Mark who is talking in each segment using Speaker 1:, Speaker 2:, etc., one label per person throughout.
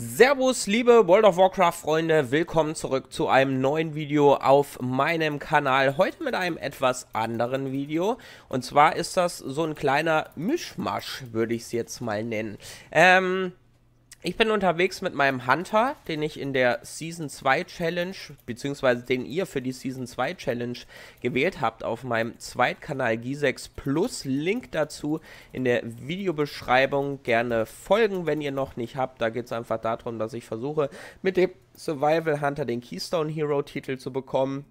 Speaker 1: Servus, liebe World of Warcraft-Freunde, willkommen zurück zu einem neuen Video auf meinem Kanal. Heute mit einem etwas anderen Video. Und zwar ist das so ein kleiner Mischmasch, würde ich es jetzt mal nennen. Ähm, ich bin unterwegs mit meinem Hunter, den ich in der Season 2 Challenge, beziehungsweise den ihr für die Season 2 Challenge gewählt habt, auf meinem Zweitkanal G6 Plus. Link dazu in der Videobeschreibung. Gerne folgen, wenn ihr noch nicht habt. Da geht es einfach darum, dass ich versuche, mit dem Survival Hunter den Keystone Hero Titel zu bekommen.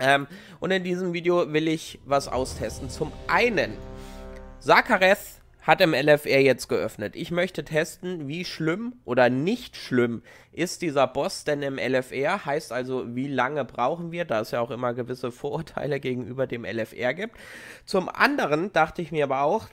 Speaker 1: Ähm, und in diesem Video will ich was austesten. Zum einen Sakareth hat im LFR jetzt geöffnet. Ich möchte testen, wie schlimm oder nicht schlimm ist dieser Boss denn im LFR. Heißt also, wie lange brauchen wir, da es ja auch immer gewisse Vorurteile gegenüber dem LFR gibt. Zum anderen dachte ich mir aber auch,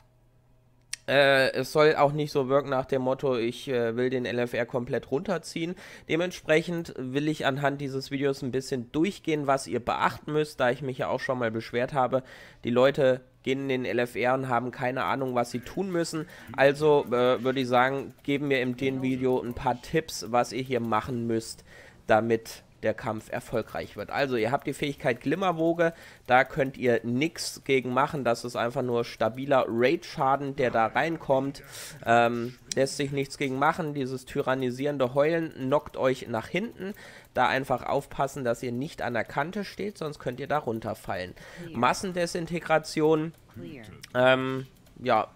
Speaker 1: äh, es soll auch nicht so wirken nach dem Motto, ich äh, will den LFR komplett runterziehen. Dementsprechend will ich anhand dieses Videos ein bisschen durchgehen, was ihr beachten müsst, da ich mich ja auch schon mal beschwert habe. Die Leute gehen in den LFR und haben keine Ahnung, was sie tun müssen. Also äh, würde ich sagen, geben wir in dem Video ein paar Tipps, was ihr hier machen müsst, damit der Kampf erfolgreich wird. Also ihr habt die Fähigkeit Glimmerwoge, da könnt ihr nichts gegen machen, das ist einfach nur stabiler Raid-Schaden, der da reinkommt. Ähm, lässt sich nichts gegen machen, dieses tyrannisierende Heulen knockt euch nach hinten. Da einfach aufpassen, dass ihr nicht an der Kante steht, sonst könnt ihr da runterfallen. Massendesintegration, ähm, ja,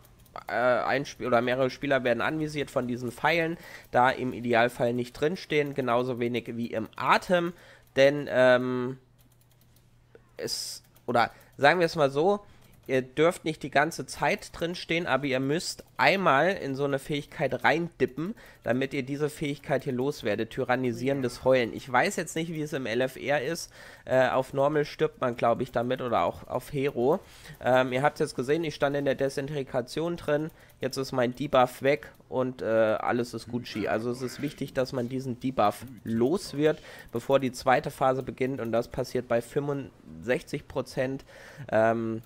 Speaker 1: äh, ein Spiel oder mehrere Spieler werden anvisiert von diesen Pfeilen, da im Idealfall nicht drinstehen, genauso wenig wie im Atem, denn ähm, es, oder sagen wir es mal so, ihr dürft nicht die ganze Zeit drin stehen, aber ihr müsst einmal in so eine Fähigkeit reindippen, damit ihr diese Fähigkeit hier loswerdet. Tyrannisierendes Heulen. Ich weiß jetzt nicht, wie es im LFR ist. Äh, auf Normal stirbt man, glaube ich, damit oder auch auf Hero. Ähm, ihr habt es jetzt gesehen, ich stand in der Desintegration drin. Jetzt ist mein Debuff weg und äh, alles ist Gucci. Also es ist wichtig, dass man diesen Debuff los wird, bevor die zweite Phase beginnt. Und das passiert bei 65%. Ähm,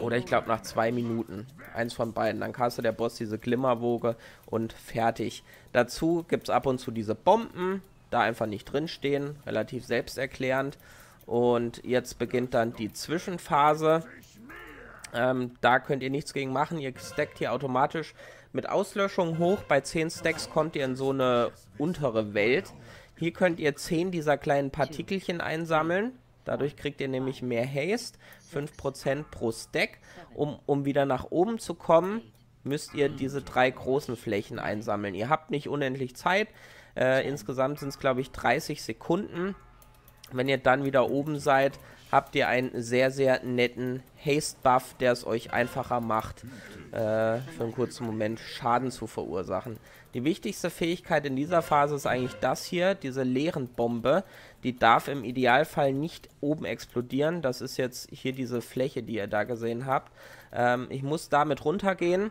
Speaker 1: oder ich glaube nach zwei Minuten. Eins von beiden. Dann castet der Boss diese Glimmerwoge und fertig. Dazu gibt es ab und zu diese Bomben. Da einfach nicht drinstehen. Relativ selbsterklärend. Und jetzt beginnt dann die Zwischenphase. Ähm, da könnt ihr nichts gegen machen. Ihr stackt hier automatisch mit Auslöschung hoch. Bei 10 Stacks kommt ihr in so eine untere Welt. Hier könnt ihr 10 dieser kleinen Partikelchen einsammeln. Dadurch kriegt ihr nämlich mehr Haste, 5% pro Stack. Um, um wieder nach oben zu kommen, müsst ihr diese drei großen Flächen einsammeln. Ihr habt nicht unendlich Zeit. Äh, insgesamt sind es, glaube ich, 30 Sekunden. Wenn ihr dann wieder oben seid, habt ihr einen sehr, sehr netten Haste-Buff, der es euch einfacher macht, äh, für einen kurzen Moment Schaden zu verursachen. Die wichtigste Fähigkeit in dieser Phase ist eigentlich das hier, diese leeren Bombe. Die darf im Idealfall nicht oben explodieren. Das ist jetzt hier diese Fläche, die ihr da gesehen habt. Ähm, ich muss damit runtergehen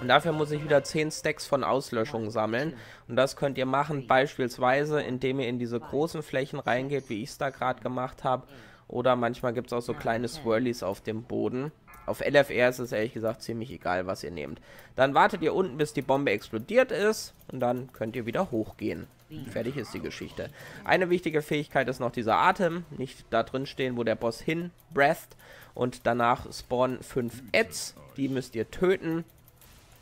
Speaker 1: und dafür muss ich wieder 10 Stacks von Auslöschungen sammeln. Und das könnt ihr machen, beispielsweise, indem ihr in diese großen Flächen reingeht, wie ich es da gerade gemacht habe. Oder manchmal gibt es auch so kleine Swirlies auf dem Boden. Auf LFR ist es ehrlich gesagt ziemlich egal, was ihr nehmt. Dann wartet ihr unten, bis die Bombe explodiert ist und dann könnt ihr wieder hochgehen. Fertig ist die Geschichte. Eine wichtige Fähigkeit ist noch dieser Atem. Nicht da drin stehen, wo der Boss hin breatht. Und danach spawnen 5 Ads. Die müsst ihr töten.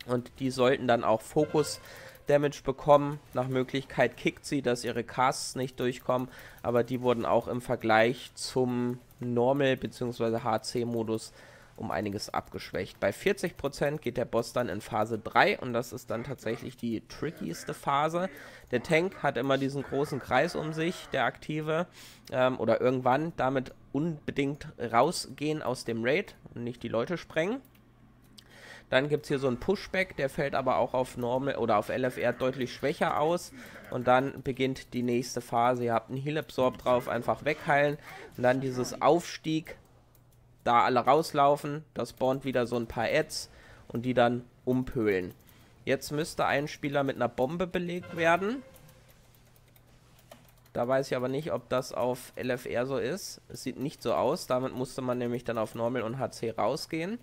Speaker 1: Und die sollten dann auch Fokus Damage bekommen. Nach Möglichkeit kickt sie, dass ihre Casts nicht durchkommen. Aber die wurden auch im Vergleich zum Normal- bzw. HC-Modus um einiges abgeschwächt. Bei 40% geht der Boss dann in Phase 3 und das ist dann tatsächlich die trickieste Phase. Der Tank hat immer diesen großen Kreis um sich, der aktive, ähm, oder irgendwann damit unbedingt rausgehen aus dem Raid und nicht die Leute sprengen. Dann gibt es hier so einen Pushback, der fällt aber auch auf Normal oder auf LFR deutlich schwächer aus. Und dann beginnt die nächste Phase. Ihr habt einen Heal Absorb drauf, einfach wegheilen. Und dann dieses Aufstieg, da alle rauslaufen. Das spawnt wieder so ein paar Ads und die dann umpölen. Jetzt müsste ein Spieler mit einer Bombe belegt werden. Da weiß ich aber nicht, ob das auf LFR so ist. Es sieht nicht so aus. Damit musste man nämlich dann auf Normal und HC rausgehen.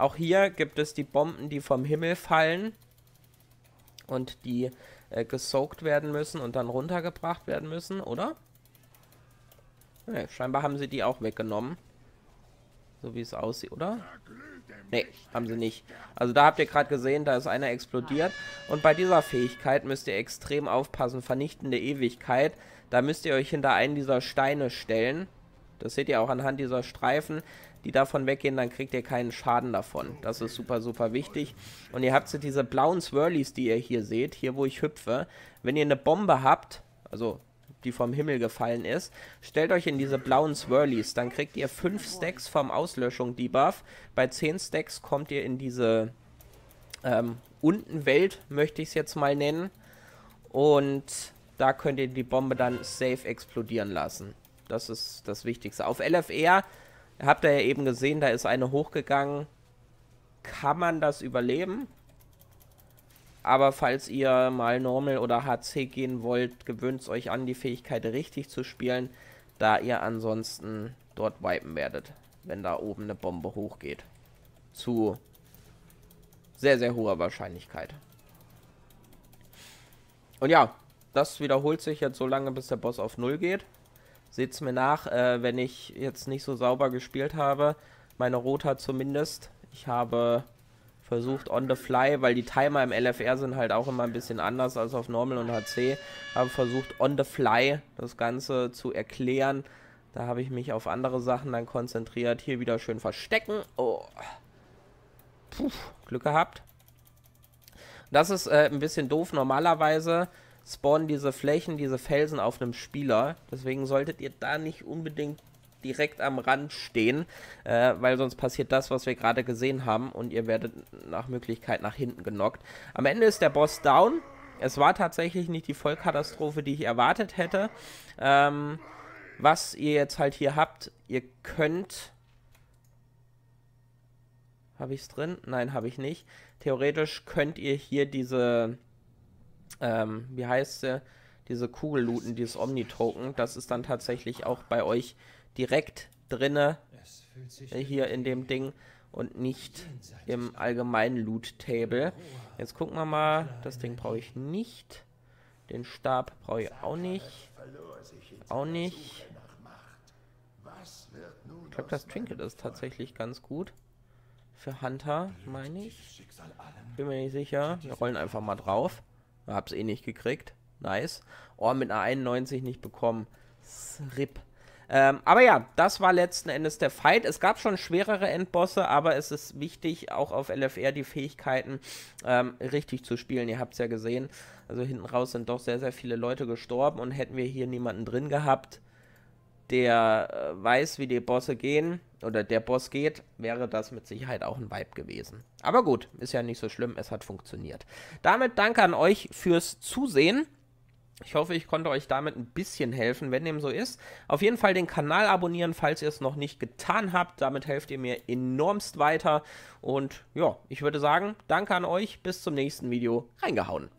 Speaker 1: Auch hier gibt es die Bomben, die vom Himmel fallen und die äh, gesoakt werden müssen und dann runtergebracht werden müssen, oder? Ne, scheinbar haben sie die auch weggenommen. So wie es aussieht, oder? Ne, haben sie nicht. Also da habt ihr gerade gesehen, da ist einer explodiert. Und bei dieser Fähigkeit müsst ihr extrem aufpassen. Vernichtende Ewigkeit. Da müsst ihr euch hinter einen dieser Steine stellen. Das seht ihr auch anhand dieser Streifen die davon weggehen, dann kriegt ihr keinen Schaden davon. Das ist super, super wichtig. Und ihr habt so diese blauen Swirlies, die ihr hier seht, hier wo ich hüpfe. Wenn ihr eine Bombe habt, also die vom Himmel gefallen ist, stellt euch in diese blauen Swirlies, dann kriegt ihr 5 Stacks vom Auslöschung-Debuff. Bei 10 Stacks kommt ihr in diese ähm, Untenwelt, möchte ich es jetzt mal nennen. Und da könnt ihr die Bombe dann safe explodieren lassen. Das ist das Wichtigste. Auf LFR Habt ihr ja eben gesehen, da ist eine hochgegangen. Kann man das überleben? Aber falls ihr mal Normal oder HC gehen wollt, gewöhnt euch an, die Fähigkeit richtig zu spielen, da ihr ansonsten dort wipen werdet, wenn da oben eine Bombe hochgeht. Zu sehr, sehr hoher Wahrscheinlichkeit. Und ja, das wiederholt sich jetzt so lange, bis der Boss auf Null geht. Seht's mir nach, äh, wenn ich jetzt nicht so sauber gespielt habe. Meine Rota zumindest. Ich habe versucht on the fly, weil die Timer im LFR sind halt auch immer ein bisschen anders als auf Normal und HC, habe versucht on the fly das Ganze zu erklären. Da habe ich mich auf andere Sachen dann konzentriert. Hier wieder schön verstecken. Oh. Puh, Glück gehabt. Das ist äh, ein bisschen doof normalerweise spawnen diese Flächen, diese Felsen auf einem Spieler. Deswegen solltet ihr da nicht unbedingt direkt am Rand stehen, äh, weil sonst passiert das, was wir gerade gesehen haben und ihr werdet nach Möglichkeit nach hinten genockt. Am Ende ist der Boss down. Es war tatsächlich nicht die Vollkatastrophe, die ich erwartet hätte. Ähm, was ihr jetzt halt hier habt, ihr könnt... Habe ich es drin? Nein, habe ich nicht. Theoretisch könnt ihr hier diese ähm, wie heißt sie, diese Kugel looten, dieses Omni-Token, das ist dann tatsächlich auch bei euch direkt drinne äh, hier in dem Ding und nicht im allgemeinen Loot-Table. Jetzt gucken wir mal, das Ding brauche ich nicht. Den Stab brauche ich auch nicht. Auch nicht. Ich glaube, das Trinket ist tatsächlich ganz gut. Für Hunter, meine ich. Bin mir nicht sicher. Wir rollen einfach mal drauf. Hab's eh nicht gekriegt. Nice. Oh, mit einer 91 nicht bekommen. Rip. Ähm, aber ja, das war letzten Endes der Fight. Es gab schon schwerere Endbosse, aber es ist wichtig, auch auf LFR die Fähigkeiten ähm, richtig zu spielen. Ihr habt es ja gesehen. Also hinten raus sind doch sehr, sehr viele Leute gestorben und hätten wir hier niemanden drin gehabt, der äh, weiß, wie die Bosse gehen oder der Boss geht, wäre das mit Sicherheit auch ein Vibe gewesen. Aber gut, ist ja nicht so schlimm, es hat funktioniert. Damit danke an euch fürs Zusehen. Ich hoffe, ich konnte euch damit ein bisschen helfen, wenn dem so ist. Auf jeden Fall den Kanal abonnieren, falls ihr es noch nicht getan habt. Damit helft ihr mir enormst weiter. Und ja, ich würde sagen, danke an euch. Bis zum nächsten Video. Reingehauen.